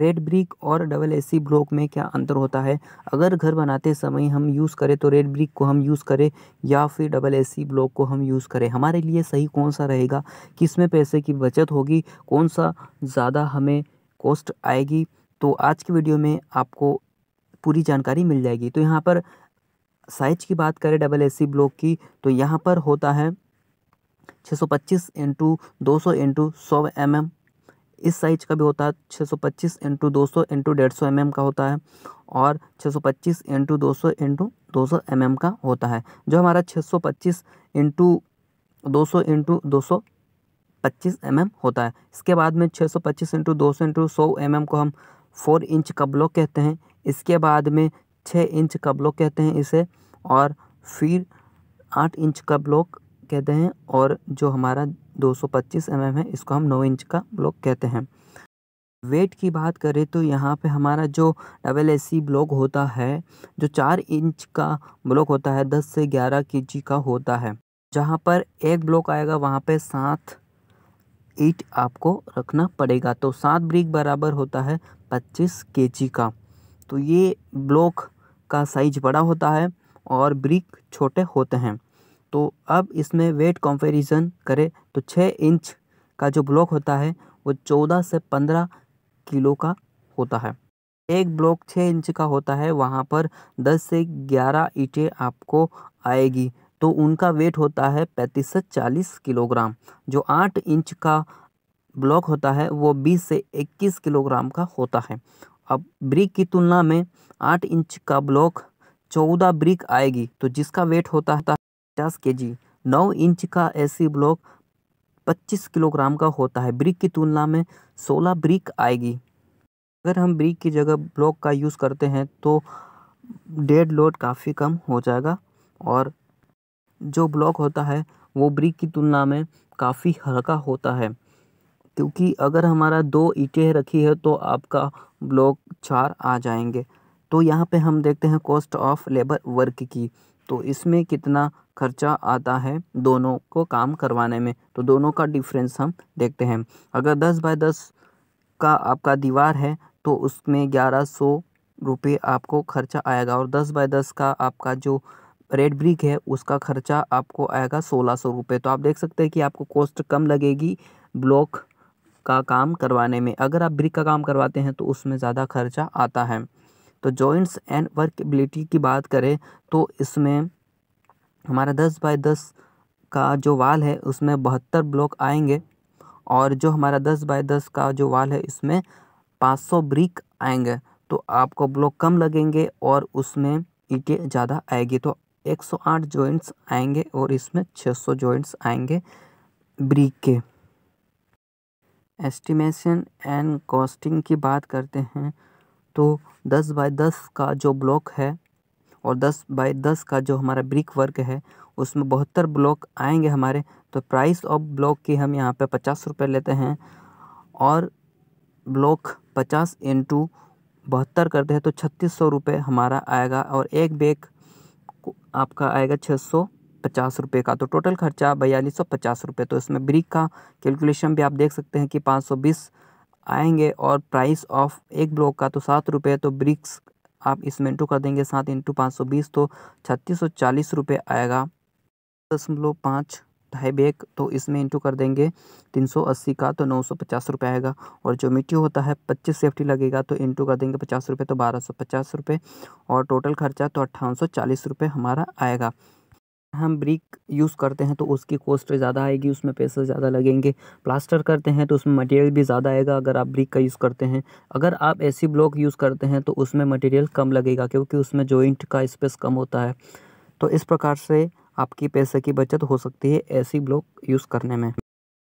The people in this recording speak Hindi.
रेड ब्रिक और डबल एसी ब्लॉक में क्या अंतर होता है अगर घर बनाते समय हम यूज़ करें तो रेड ब्रिक को हम यूज़ करें या फिर डबल एसी ब्लॉक को हम यूज़ करें हमारे लिए सही कौन सा रहेगा किस में पैसे की बचत होगी कौन सा ज़्यादा हमें कॉस्ट आएगी तो आज की वीडियो में आपको पूरी जानकारी मिल जाएगी तो यहाँ पर साइज की बात करें डबल सी ब्लॉक की तो यहाँ पर होता है छः सौ पच्चीस इंटू दो सौ इंटू सौ एम एम इस साइज का भी होता है 625 सौ पच्चीस इंटू दो सौ इंटू डेढ़ सौ एम का होता है और 625 सौ पच्चीस इंटू दो सौ इंटू दो सौ एम का होता है जो हमारा 625 सौ पच्चीस इंटू दो सौ इंटू दो सौ पच्चीस एम होता है इसके बाद में 625 सौ पच्चीस इंटू दो सौ इंटू सौ एम को हम फोर इंच का ब्लॉक कहते हैं इसके बाद में छः इंच का ब्लॉक कहते हैं इसे और फिर आठ इंच का ब्लॉक कहते हैं और जो हमारा 225 mm है इसको हम 9 इंच का ब्लॉक कहते हैं वेट की बात करें तो यहाँ पे हमारा जो डबल ए सी ब्लॉक होता है जो चार इंच का ब्लॉक होता है दस से ग्यारह के का होता है जहाँ पर एक ब्लॉक आएगा वहाँ पे सात ईट आपको रखना पड़ेगा तो सात ब्रिक बराबर होता है पच्चीस के का तो ये ब्लॉक का साइज बड़ा होता है और ब्रिक छोटे होते हैं तो अब इसमें वेट कंपैरिजन करें तो छः इंच का जो ब्लॉक होता है वो चौदह से पंद्रह किलो का होता है एक ब्लॉक छः इंच का होता है वहाँ पर दस से ग्यारह ईंटें आपको आएगी तो उनका वेट होता है पैंतीस से चालीस किलोग्राम जो आठ इंच का ब्लॉक होता है वो बीस से इक्कीस किलोग्राम का होता है अब ब्रिक की तुलना में आठ इंच का ब्लॉक चौदह ब्रिक आएगी तो जिसका वेट होता है पचास के जी नौ इंच का एसी ब्लॉक पच्चीस किलोग्राम का होता है ब्रिक की तुलना में सोलह ब्रिक आएगी अगर हम ब्रिक की जगह ब्लॉक का यूज़ करते हैं तो डेढ़ लोड काफ़ी कम हो जाएगा और जो ब्लॉक होता है वो ब्रिक की तुलना में काफ़ी हल्का होता है क्योंकि अगर हमारा दो ईटें रखी है तो आपका ब्लॉक चार आ जाएंगे तो यहाँ पे हम देखते हैं कॉस्ट ऑफ लेबर वर्क की तो इसमें कितना खर्चा आता है दोनों को काम करवाने में तो दोनों का डिफरेंस हम देखते हैं अगर दस बाय दस का आपका दीवार है तो उसमें ग्यारह सौ रुपये आपको खर्चा आएगा और दस बाय दस का आपका जो रेड ब्रिक है उसका खर्चा आपको आएगा सोलह सौ रुपये तो आप देख सकते हैं कि आपको कॉस्ट कम लगेगी ब्लॉक का काम करवाने में अगर आप ब्रिक का काम करवाते हैं तो उसमें ज़्यादा खर्चा आता है तो जॉइंट्स एंड वर्कबिलिटी की बात करें तो इसमें हमारा दस बाय दस का जो वाल है उसमें बहत्तर ब्लॉक आएंगे और जो हमारा दस बाय दस का जो वाल है इसमें पाँच सौ ब्रिक आएंगे तो आपको ब्लॉक कम लगेंगे और उसमें ईटें ज़्यादा आएगी तो एक सौ आठ जॉइंट्स आएंगे और इसमें छः सौ जॉइंट्स आएंगे ब्रिक के एस्टिमेशन एंड कॉस्टिंग की बात करते हैं तो दस बाय दस का जो ब्लॉक है और दस बाय दस का जो हमारा ब्रिक वर्क है उसमें बहत्तर ब्लॉक आएंगे हमारे तो प्राइस ऑफ ब्लॉक की हम यहाँ पे पचास रुपये लेते हैं और ब्लॉक पचास इंटू बहत्तर करते हैं तो छत्तीस सौ रुपये हमारा आएगा और एक बेग आपका आएगा छः सौ पचास रुपये का तो टोटल खर्चा बयालीस सौ पचास रुपये तो इसमें ब्रिक का कैलकुलेशन भी आप देख सकते हैं कि पाँच सौ बीस आएंगे और प्राइस ऑफ एक ब्लॉक का तो सात रुपये तो ब्रिक्स आप इसमें इंटू कर देंगे सात इंटू पाँच सौ बीस तो छत्तीस सौ चालीस रुपये आएगा दशमलव पाँच ढाई बैग तो इसमें इंटू कर देंगे तीन सौ अस्सी का तो नौ सौ पचास रुपये आएगा और जो मिट्टी होता है पच्चीस सेफ्टी लगेगा तो इंटू कर देंगे पचास रुपये तो बारह सौ पचास रुपये और टोटल खर्चा तो अट्ठावन सौ चालीस रुपये हमारा आएगा हम ब्रिक यूज़ करते हैं तो उसकी कॉस्ट ज़्यादा आएगी उसमें पैसे ज़्यादा लगेंगे प्लास्टर करते हैं तो उसमें मटेरियल भी ज़्यादा आएगा अगर आप ब्रिक का यूज़ करते हैं अगर आप ऐसी ब्लॉक यूज़ करते हैं तो उसमें मटेरियल कम लगेगा क्योंकि उसमें जॉइंट का स्पेस कम होता है तो इस प्रकार से आपकी पैसे की बचत हो सकती है ऐसी ब्लॉक यूज़ करने में